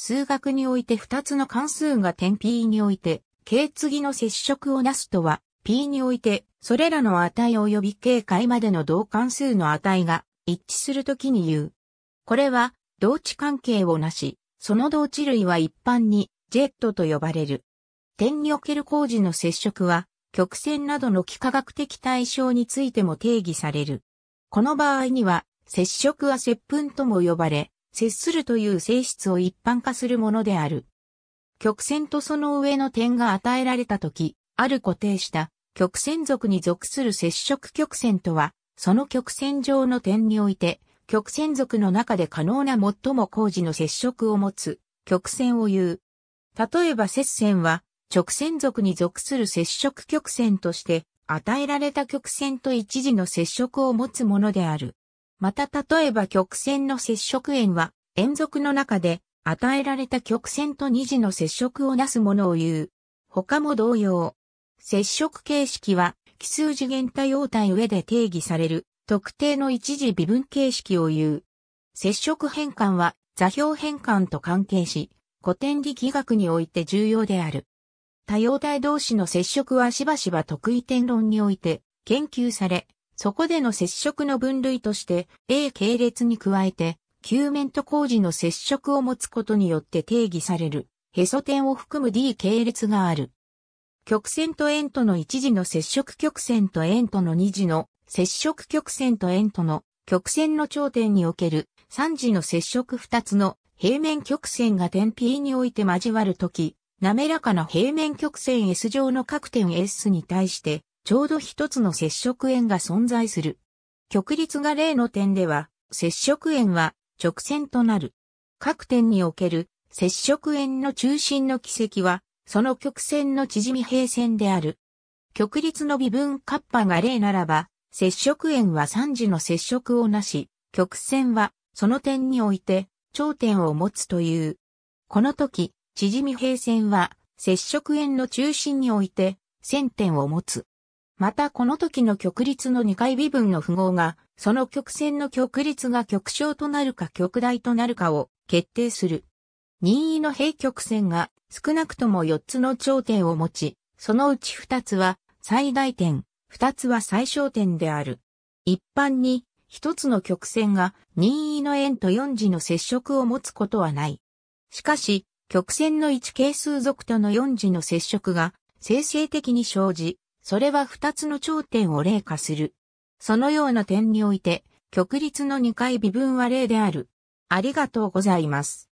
数学において2つの関数が点 P において、K 次の接触をなすとは、P において、それらの値及び K 解までの同関数の値が一致するときに言う。これは、同値関係をなし、その同値類は一般に、ジェットと呼ばれる。点における工事の接触は、曲線などの幾何学的対象についても定義される。この場合には、接触は接吻とも呼ばれ、接するという性質を一般化するものである。曲線とその上の点が与えられたとき、ある固定した曲線属に属する接触曲線とは、その曲線上の点において、曲線属の中で可能な最も工事の接触を持つ曲線を言う。例えば接線は直線属に属する接触曲線として与えられた曲線と一時の接触を持つものである。また例えば曲線の接触円は、円属の中で、与えられた曲線と二次の接触をなすものを言う。他も同様。接触形式は、奇数次元多様体上で定義される、特定の一次微分形式を言う。接触変換は、座標変換と関係し、古典力学において重要である。多様体同士の接触はしばしば特異点論において研究され、そこでの接触の分類として、A 系列に加えて、球面と工事の接触を持つことによって定義される、へそ点を含む D 系列がある。曲線と円との一次の接触曲線と円との二次の接触曲線と円との曲線の頂点における三次の接触二つの平面曲線が点 P において交わるとき、滑らかな平面曲線 S 上の各点 S に対してちょうど一つの接触円が存在する。極率が例の点では、接触円は直線となる。各点における接触円の中心の軌跡は、その曲線の縮み平線である。極率の微分カッパが例ならば、接触円は3次の接触をなし、曲線はその点において頂点を持つという。この時、縮み平線は接触円の中心において線点を持つ。またこの時の極率の2回微分の符号が、その曲線の極率が極小となるか極大となるかを決定する。任意の平曲線が少なくとも4つの頂点を持ち、そのうち2つは最大点、2つは最小点である。一般に1つの曲線が任意の円と4次の接触を持つことはない。しかし、曲線の1係数属との4次の接触が生成的に生じ、それは二つの頂点を例化する。そのような点において、極率の2回微分は例である。ありがとうございます。